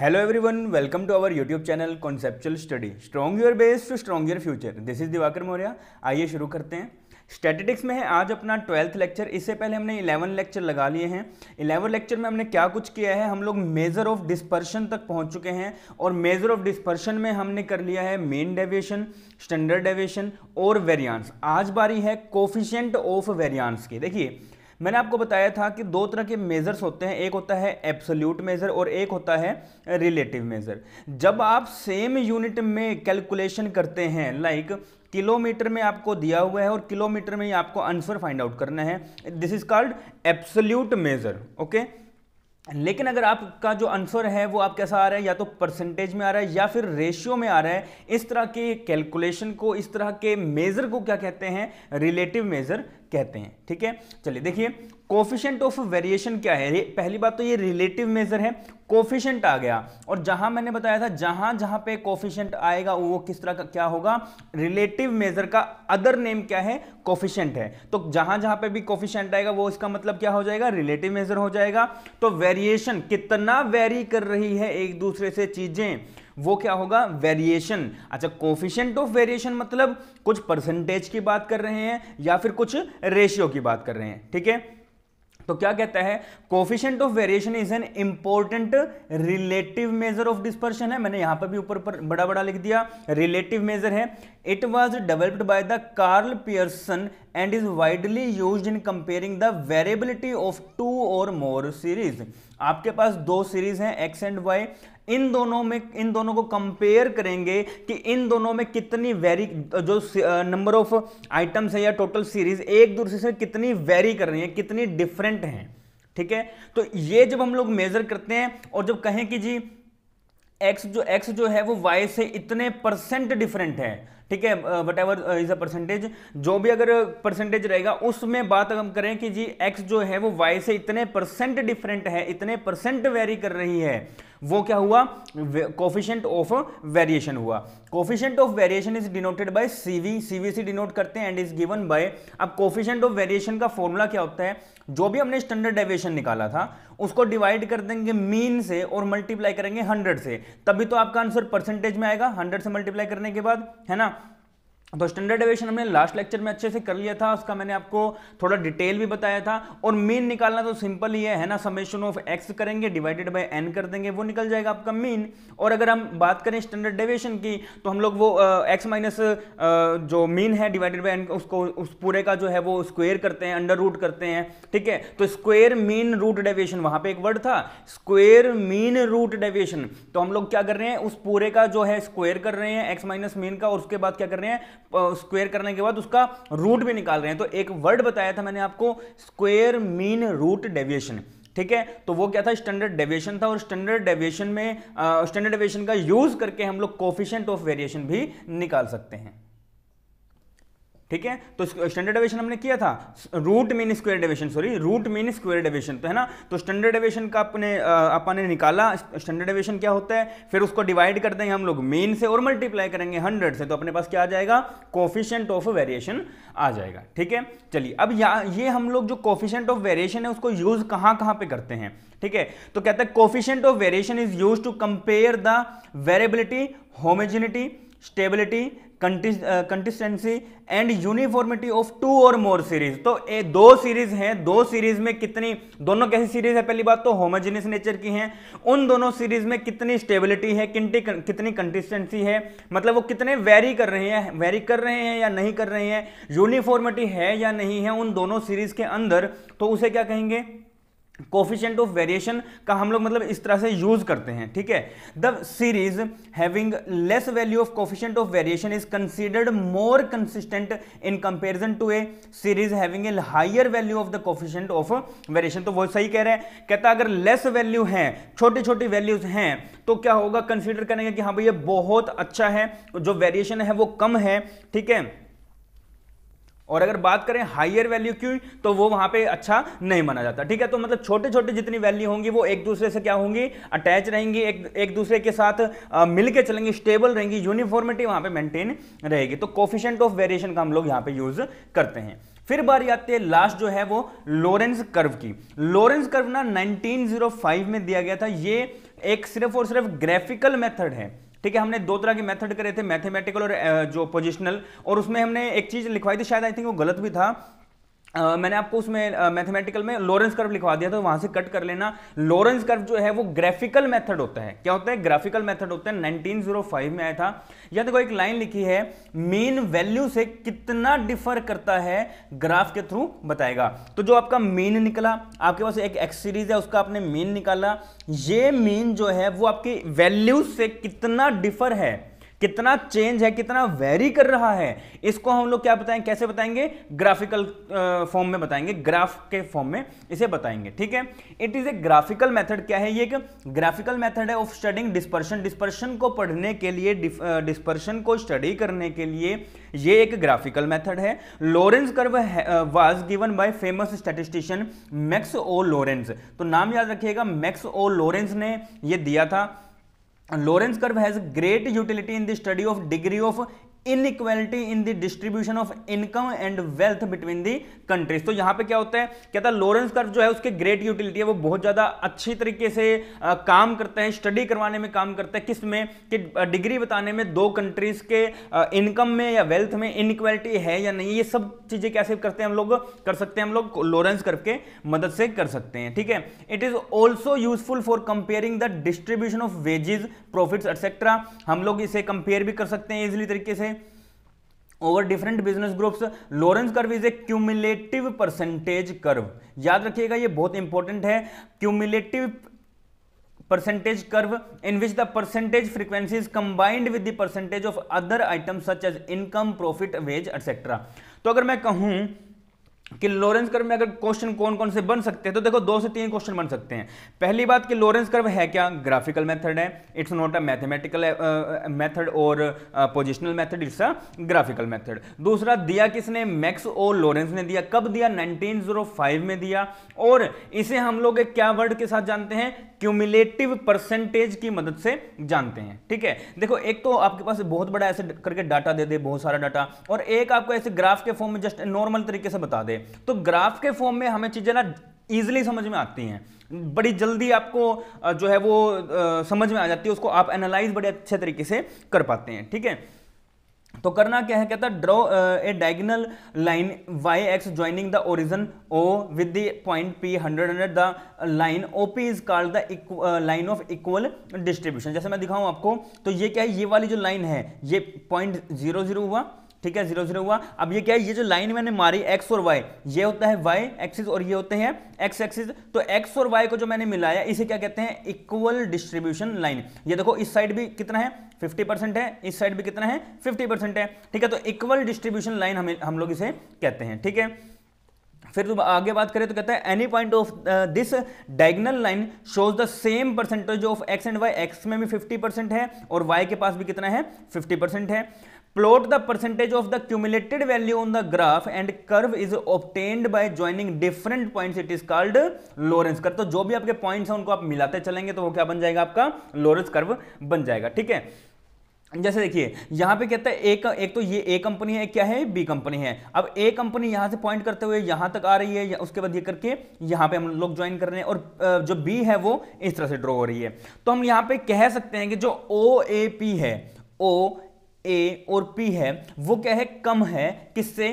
hello everyone welcome to our YouTube channel conceptual study strong your base to strong your future this is Diwakar Maurya आइए शुरू करते हैं statistics में है आज अपना ट्वेल्थ लेक्चर इससे पहले हमने इलेवन लेक्चर लगा लिए हैं इलेवन लेक्चर में हमने क्या कुछ किया है हम लोग मेजर ऑफ डिस्पर्शन तक पहुंच चुके हैं और मेजर ऑफ डिस्पर्शन में हमने कर लिया है मेन डेविएशन स्टैंडर्ड डेविएशन और वेरियांस आज बारी है कोफिशियंट ऑफ वेरियांस की देखिए मैंने आपको बताया था कि दो तरह के मेज़र्स होते हैं एक होता है एब्सोल्यूट मेज़र और एक होता है रिलेटिव मेज़र जब आप सेम यूनिट में कैलकुलेशन करते हैं लाइक किलोमीटर में आपको दिया हुआ है और किलोमीटर में ही आपको आंसर फाइंड आउट करना है this is called absolute measure okay लेकिन अगर आपका जो आंसर है वो आप कैसा आ रहा है या तो परसेंटेज में आ रहा है या फिर रेशियो में आ रहा है इस तरह के कैलकुलेशन को इस तरह के मेज़र को क्या कहते हैं रिलेटिव मेज़र कहते हैं ठीक है चलिए देखिए कोफिशेंट ऑफ वेरिएशन क्या है पहली बात तो ये रिलेटिव मेजर है कोफिशेंट आ गया और जहां मैंने बताया था जहां जहां पे कोफिशेंट आएगा वो किस तरह का क्या होगा रिलेटिव मेजर का अदर नेम क्या है कोफिशेंट है तो जहां जहां पे भी कोफिशेंट आएगा वो इसका मतलब क्या हो जाएगा रिलेटिव मेजर हो जाएगा तो वेरिएशन कितना वेरी कर रही है एक दूसरे से चीजें वो क्या होगा वेरिएशन अच्छा कोफिशेंट ऑफ वेरिएशन मतलब कुछ परसेंटेज की बात कर रहे हैं या फिर कुछ रेशियो की बात कर रहे हैं ठीक है तो क्या कहता है coefficient of variation is an important relative measure of dispersion है मैंने यहां पर भी ऊपर पर बड़ा बड़ा लिख दिया रिलेटिव मेजर है it was developed by the Karl Pearson and is widely use in comparing the variability of two or more series आपके पास दो सीरीज हैं एक्स एंड वाई इन दोनों में इन दोनों को कंपेयर करेंगे कि इन दोनों में कितनी वेरी जो नंबर ऑफ आइटम्स है या टोटल सीरीज एक दूसरे से कितनी वेरी कर रही है कितनी डिफरेंट हैं ठीक है तो ये जब हम लोग मेजर करते हैं और जब कहें कि जी एक्स जो एक्स जो है वो वाई से इतने परसेंट डिफरेंट है ठीक है whatever is a percentage जो भी अगर परसेंटेज रहेगा उसमें बात हम करें कि जी एक्स जो है वो वाई से इतने परसेंट डिफरेंट है इतने परसेंट वेरी कर रही है वो क्या हुआ कोफिशेंट ऑफ वेरिएशन हुआ coefficient of variation is denoted by CV CV से डिनोट करते हैं एंड इज गिवन बाय अब कोफिशेंट ऑफ वेरिएशन का फॉर्मूला क्या होता है जो भी हमने स्टैंडर्ड डेविएशन निकाला था उसको डिवाइड कर देंगे मीन से और मल्टीप्लाई करेंगे हंड्रेड से तभी तो आपका आंसर परसेंटेज में आएगा हंड्रेड से मल्टीप्लाई करने के बाद है ना तो स्टैंडर्ड डेविएशन हमने लास्ट लेक्चर में अच्छे से कर लिया था उसका मैंने आपको थोड़ा डिटेल भी बताया था और मीन निकालना तो सिंपल ही है है ना समेशन ऑफ एक्स करेंगे डिवाइडेड बाय एन कर देंगे वो निकल जाएगा आपका मीन और अगर हम बात करें स्टैंडर्ड डेविएशन की तो हम लोग वो एक्स uh, माइनस uh, जो मीन है डिवाइडेड बाय एन उसको उस पूरे का जो है वो स्क्वेयर करते हैं अंडर रूट करते हैं ठीक है तो स्क्वेयर मीन रूट डेविएशन वहां पर एक वर्ड था स्क्वेयर मीन रूट डेविएशन तो हम लोग क्या कर रहे हैं उस पूरे का जो है स्क्वेयर कर रहे हैं एक्स माइनस मीन का और उसके बाद क्या कर रहे हैं स्क्वेयर करने के बाद उसका रूट भी निकाल रहे हैं तो एक वर्ड बताया था मैंने आपको स्क्वेयर मीन रूट डेविएशन ठीक है तो वो क्या था स्टैंडर्ड डेविएशन था और स्टैंडर्ड डेविएशन में स्टैंडर्ड डेविएशन का यूज करके हम लोग कोफिशेंट ऑफ वेरिएशन भी निकाल सकते हैं ठीक है तो स्टैंडर्ड डेविएशन हमने किया था root mean square deviation sorry root mean square deviation तो है ना तो स्टैंडर्ड डेविएशन का अपने अपन ने निकाला स्टैंडर्ड डेविएशन क्या होता है फिर उसको डिवाइड कर देंगे हम लोग मीन से और मल्टीप्लाई करेंगे हंड्रेड से तो अपने पास क्या आ जाएगा कोफिशियंट ऑफ वेरिएशन आ जाएगा ठीक है चलिए अब ये हम लोग जो कोफिशियंट ऑफ वेरिएशन है उसको यूज कहाँ कहाँ पे करते हैं ठीक है तो कहते हैं coefficient of variation is use to compare the variability homogeneity stability consistency and uniformity of two or more series तो ए, दो सीरीज हैं दो सीरीज में कितनी दोनों कैसी सीरीज है पहली बात तो होमोजेनियस नेचर की हैं उन दोनों सीरीज में कितनी स्टेबिलिटी है कितनी कितनी कंटिस्टेंसी है मतलब वो कितने वेरी कर रहे हैं वेरी कर रहे हैं या नहीं कर रहे हैं यूनिफॉर्मिटी है या नहीं है उन दोनों सीरीज के अंदर तो उसे क्या कहेंगे कोफिशेंट ऑफ वेरिएशन का हम लोग मतलब इस तरह से यूज करते हैं ठीक है the series having less value of coefficient of variation is considered more consistent in comparison to a series having a higher value of the coefficient of variation तो वो सही कह रहे हैं कहता अगर लेस वैल्यू है छोटी छोटी वैल्यूज हैं तो क्या होगा कंसिडर करेंगे कि हाँ भैया बहुत अच्छा है जो वेरिएशन है वो कम है ठीक है और अगर बात करें हाइयर वैल्यू की तो वो वहां पे अच्छा नहीं माना जाता ठीक है तो मतलब छोटे छोटे जितनी वैल्यू होंगी वो एक दूसरे से क्या होंगी अटैच रहेंगी एक एक दूसरे के साथ आ, चलेंगी स्टेबल रहेंगी यूनिफॉर्मिटी वहां पे मेंटेन रहेगी तो कोफिशेंट ऑफ वेरिएशन का हम लोग यहाँ पे यूज करते हैं फिर बारी आती है लास्ट जो है वो लोरेंस कर्व की लोरेंस कर्व ना नाइनटीन में दिया गया था ये एक सिर्फ और सिर्फ ग्राफिकल मेथड है ठीक है हमने दो तरह के मेथड करे थे मैथमेटिकल और जो पोजिशनल और उसमें हमने एक चीज लिखवाई थी शायद आई थिंक वो गलत भी था Uh, मैंने आपको उसमें मैथमेटिकल uh, में लॉरेंस कर्व लिखवा दिया था वहां से कट कर लेना लॉरेंस कर्व जो है वो ग्राफिकल मेथड होता है क्या होता है ग्राफिकल मेथड होता है 1905 में आया था या देखो एक लाइन लिखी है मीन वैल्यू से कितना डिफर करता है ग्राफ के थ्रू बताएगा तो जो आपका मीन निकला आपके पास एक एक्स सीरीज है उसका आपने मीन निकाला ये मीन जो है वो आपकी वैल्यू से कितना डिफर है कितना चेंज है कितना वेरी कर रहा है इसको हम लोग क्या बताएं कैसे बताएंगे ग्राफिकल फॉर्म में बताएंगे ग्राफ के फॉर्म में इसे बताएंगे ठीक है it is a graphical method क्या है ये एक ग्राफिकल मेथड है ऑफ स्टडिंग डिस्पर्शन डिस्पर्शन को पढ़ने के लिए डिस्पर्शन को स्टडी करने के लिए ये एक ग्राफिकल मेथड है Lorenz curve was given by famous statistician Max O Lorenz तो नाम याद रखिएगा मैक्स ओ लॉरेंस ने ये दिया था Lorentz curve has great utility in the study of degree of inequality in the distribution of income and wealth between the countries तो यहां पे क्या होता है कहता है लॉरेंस कर्व जो है उसके ग्रेट यूटिलिटी है वो बहुत ज़्यादा अच्छी तरीके से आ, काम करते हैं स्टडी करवाने में काम करते हैं किस में कि डिग्री बताने में दो कंट्रीज के इनकम में या वेल्थ में इनइक्वेलिटी है या नहीं ये सब चीज़ें कैसे करते हैं हम लोग कर सकते हैं हम लोग लॉरेंस कर्व के मदद से कर सकते हैं ठीक है it is also useful for comparing the distribution of wages profits etcetera हम लोग इसे कंपेयर भी कर सकते हैं इजिली तरीके से over different business groups Lorenz curve is a cumulative percentage curve याद रखिएगा ये बहुत इंपॉर्टेंट है cumulative percentage curve in which the percentage frequency combined with the percentage of other item such as income profit wage etcetera तो अगर मैं कहूं कि लॉरेंस कर्व में अगर क्वेश्चन कौन कौन से बन सकते हैं तो देखो दो से तीन क्वेश्चन बन सकते हैं पहली बात कि लॉरेंस कर्व है क्या ग्राफिकल मेथड है it's not a mathematical method or positional method it's a graphical method दूसरा दिया किसने मैक्स और लॉरेंस ने दिया कब दिया 1905 में दिया और इसे हम लोग एक क्या वर्ड के साथ जानते हैं क्यूमिलेटिव परसेंटेज की मदद से जानते हैं ठीक है देखो एक तो आपके पास बहुत बड़ा ऐसे करके डाटा दे दे बहुत सारा डाटा और एक आपको ऐसे ग्राफ के फॉर्म में जस्ट नॉर्मल तरीके से बता दे तो ग्राफ के फॉर्म में हमें चीज़ें ना ईजिली समझ में आती हैं बड़ी जल्दी आपको जो है वो समझ में आ जाती है उसको आप एनालाइज बड़े अच्छे तरीके से कर पाते हैं ठीक है तो करना क्या है कहता draw a diagonal line Y X joining the origin O with point P hundred hundred the line O P is called the line of equal distribution जैसे मैं दिखाऊं आपको तो ये क्या है ये वाली जो लाइन है ये पॉइंट जीरो जीरो हुआ ठीक है जीरो जीरो हुआ अब ये क्या है ये जो लाइन मैंने मारी एक्स और वाई ये होता है वाई एक्सिस और ये होते हैं एक्स एक्सिस तो एक्स और वाई को जो मैंने मिलाया इसे क्या कहते हैं इक्वल डिस्ट्रीब्यूशन लाइन ये देखो इस साइड भी कितना है 50 परसेंट है इस साइड भी कितना है 50 परसेंट है ठीक है तो इक्वल डिस्ट्रीब्यूशन लाइन हम हम लोग इसे कहते हैं ठीक है फिर तुम आगे बात करें तो कहता है any point of this diagonal line shows the same percentage of X and Y X में भी 50 परसेंट है और वाई के पास भी कितना है 50 परसेंट है plot the percentage of the cumulated value on the graph and curve is obtained by joining different points it is called Lorentz curve तो जो भी आपके points हैं उनको आप मिलाते चलेंगे तो वो क्या बन जाएगा आपका Lorentz curve बन जाएगा ठीक है जैसे देखिए यहां पे कहता है एक एक तो ये ए कंपनी है क्या है बी कंपनी है अब ए कंपनी यहां से पॉइंट करते हुए यहां तक आ रही है या उसके बाद ये करके यहां पे हम लोग ज्वाइन कर रहे हैं और जो बी है वो इस तरह से ड्रॉ हो रही है तो हम यहां पे कह सकते हैं कि जो ओ ए पी है ओ ए और पी है वो क्या है कम है किससे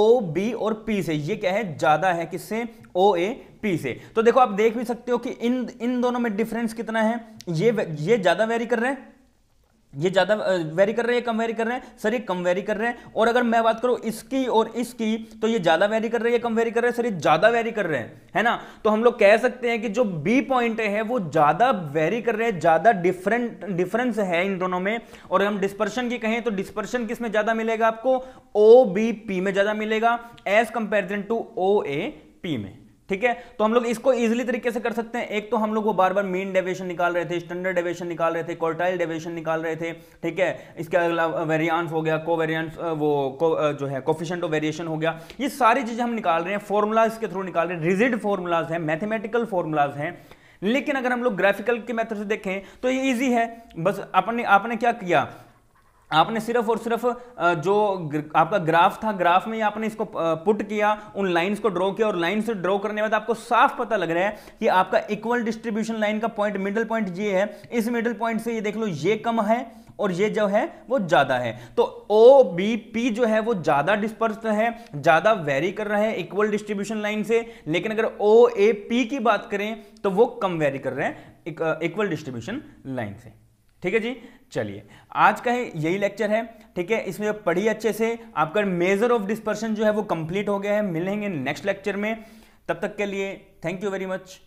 ओ बी और पी से ये क्या है ज़्यादा है किससे ओ ए पी से तो देखो आप देख भी सकते हो कि इन इन दोनों में डिफरेंस कितना है ये ये ज़्यादा वेरी कर रहे हैं ये ज़्यादा वेरी कर रहे हैं कम वेरी कर रहे हैं सर ये कम वेरी कर रहे हैं और अगर मैं बात करूँ इसकी और इसकी तो ये ज़्यादा वेरी कर रहे हैं कम वेरी कर रहे हैं सर ये ज़्यादा वेरी कर रहे हैं है ना तो हम लोग कह सकते हैं कि जो बी पॉइंट है वो ज़्यादा वेरी कर रहे हैं ज़्यादा डिफरेंट डिफरेंस है इन दोनों में और हम डिस्पर्शन की कहें तो डिस्पर्शन किस में ज़्यादा मिलेगा आपको ओ बी पी में ज़्यादा मिलेगा as comparison to O A P में ठीक है तो हम लोग इसको इजिली तरीके से कर सकते हैं एक तो हम लोग वो बार बार मीन डेविएशन निकाल रहे थे स्टैंडर्ड डेविएशन निकाल रहे थे कॉर्टाइल डेविएशन निकाल रहे थे ठीक है इसके अगला वेरियंस हो गया को वेरियंस वो को, जो है कोफिशेंट ऑफ वेरिएशन हो गया ये सारी चीज़ें हम निकाल रहे हैं फॉर्मूलाज के थ्रू निकाल रहे हैं रिजिड फॉर्मूलाज है मैथमेटिकल फॉर्मूलाज हैं लेकिन अगर हम लोग ग्राफिकल के मेथड से देखें तो ये इजी है बस अपने आपने क्या किया आपने सिर्फ और सिर्फ जो आपका ग्राफ था ग्राफ में आपने इसको पुट किया उन लाइंस को ड्रॉ किया और लाइन से ड्रॉ करने के बाद आपको साफ पता लग रहा है कि आपका इक्वल डिस्ट्रीब्यूशन लाइन का पॉइंट मिडिल पॉइंट ये है इस मिडिल पॉइंट से ये देख लो ये कम है और ये जो है वो ज्यादा है तो ओ बी पी जो है वो ज्यादा डिस्पर्स है ज्यादा वेरी कर रहा है इक्वल डिस्ट्रीब्यूशन लाइन से लेकिन अगर ओ ए पी की बात करें तो वो कम वेरी कर रहे हैं इक्वल डिस्ट्रीब्यूशन लाइन से ठीक है जी चलिए आज का यही लेक्चर है ठीक है इसमें जब पढ़ी अच्छे से आपका मेजर ऑफ डिस्पर्शन जो है वो कंप्लीट हो गया है मिलेंगे नेक्स्ट लेक्चर में तब तक के लिए थैंक यू वेरी मच